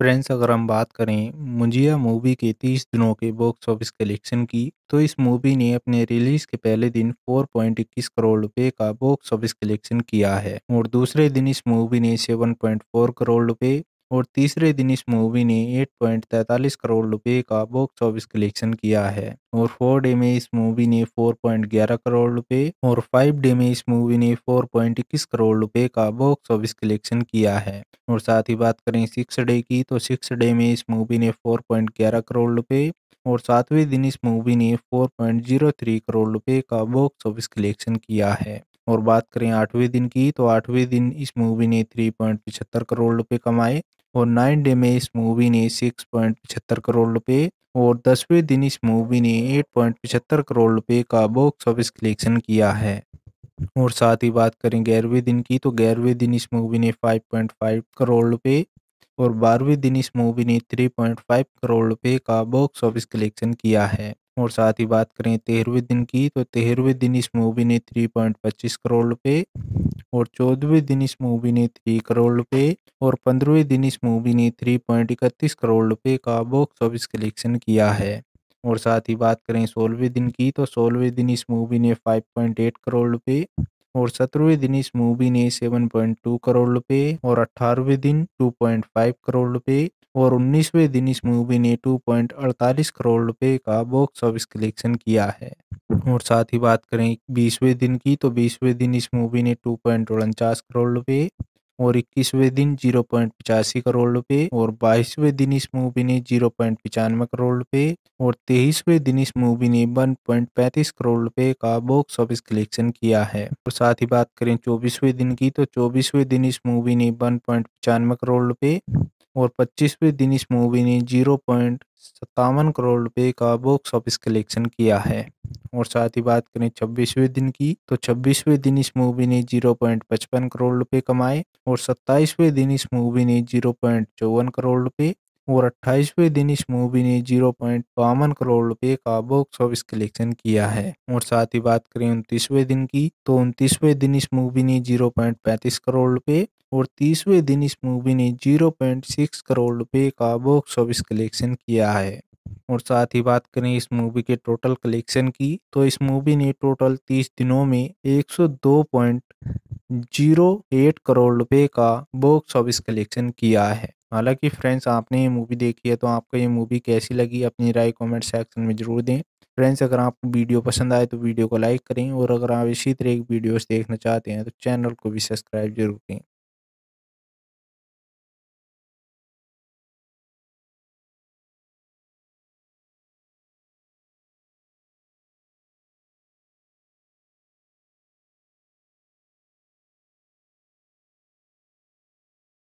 friends अगर हम बात करें मुंजिया मूवी के 30 दिनों के बॉक्स ऑफिस कलेक्शन की तो इस मूवी ने अपने रिलीज के पहले दिन 4.21 करोड़ रुपए का बॉक्स ऑफिस कलेक्शन किया है और दूसरे दिन इस मूवी ने 7.4 करोड़ रुपए और तीसरे दिन इस मूवी ने 8.43 करोड़ रुपए का बॉक्स ऑफिस कलेक्शन किया है और फोर डे में इस मूवी ने 4.11 करोड़ रुपए और फाइव डे में इस मूवी ने 4.21 करोड़ रुपए का बॉक्स ऑफिस कलेक्शन किया है और साथ ही बात करें सिक्स डे की तो सिक्स डे में इस मूवी ने 4.11 करोड़ रुपए और सातवें दिन इस मूवी ने 4.03 करोड़ रुपए का बॉक्स ऑफिस कलेक्शन किया है और बात करें आठवें दिन की तो आठवें दिन इस मूवी ने 3.75 करोड़ रुपए कमाए और नाइन डे में इस मूवी ने सिक्स पॉइंट पिछहत्तर करोड़ रुपए और दसवें दिन इस मूवी ने एट पॉइंट पिछहत्तर करोड़ रुपए का बॉक्स ऑफिस कलेक्शन किया है और साथ ही बात करें ग्यारहवें दिन की तो ग्यारहवें दिन इस मूवी ने फाइव पॉइंट फाइव करोड़ रुपए और बारहवें दिन इस मूवी ने 3.5 करोड़ रुपए का बॉक्स ऑफिस कलेक्शन किया है और साथ ही बात करें तेरहवें दिन की तो तेरहवें दिन इस मूवी ने 3.25 करोड़ रुपए और चौदहवें दिन इस मूवी ने थ्री करोड़ रुपए और पंद्रहवें दिन इस मूवी ने थ्री पॉइंट इकतीस करोड़ रुपए का बॉक्स ऑफिस कलेक्शन किया है और साथ ही बात करें सोलहवें दिन की तो सोलहवें दिन इस मूवी ने फाइव पॉइंट एट करोड़ रुपए और सत्रहवें दिन इस मूवी ने 7.2 करोड़ रुपए और 18वें दिन 2.5 करोड़ रुपए और उन्नीसवे दिन इस मूवी ने 2.48 करोड़ रुपए का बॉक्स ऑफिस कलेक्शन किया है और साथ ही बात करें बीसवें दिन की तो बीसवें दिन इस मूवी ने टू करोड़ रुपए और इक्कीसवें दिन जीरो पॉइंट पचासी करोड़ रुपए और बाईसवें दिन इस मूवी ने जीरो पॉइंट पिचानवे करोड़ रुपए और तेईसवें दिन इस मूवी ने वन पॉइंट पैंतीस करोड़ रुपए का बॉक्स ऑफिस कलेक्शन किया है और साथ ही बात करें चौबीसवें दिन की तो चौबीसवें दिन इस मूवी ने वन पॉइंट पचानवे करोड़ रुपए और 25वें दिन इस मूवी ने जीरो पॉइंट सत्तावन करोड़ रुपए का बॉक्स ऑफिस कलेक्शन किया है और साथ ही बात करें 26वें दिन की तो 26वें दिन इस मूवी ने जीरो पॉइंट पचपन करोड़ रुपए कमाए और 27वें दिन इस मूवी ने जीरो पॉइंट चौवन करोड़ रुपए और 28वें दिन इस मूवी ने जीरो पॉइंट बावन करोड़ रुपए का बॉक्स ऑफिस कलेक्शन किया है और साथ ही बात करें उनतीसवें दिन की तो उनतीसवें दिन इस मूवी ने जीरो पॉइंट पैंतीस करोड़ रुपए और तीसवें दिन इस मूवी ने 0.6 करोड़ रुपए का बॉक्स ऑफिस कलेक्शन किया है और साथ ही बात करें इस मूवी के टोटल कलेक्शन की तो इस मूवी ने टोटल 30 दिनों में 102.08 करोड़ रुपए का बॉक्स ऑफिस कलेक्शन किया है हालांकि फ्रेंड्स आपने ये मूवी देखी है तो आपको ये मूवी कैसी लगी अपनी राय कमेंट सेक्शन में जरूर दें फ्रेंड्स अगर आपको वीडियो पसंद आए तो वीडियो को लाइक करें और अगर आप इसी तरह की वीडियोस देखना चाहते हैं तो चैनल को भी सब्सक्राइब जरूर करें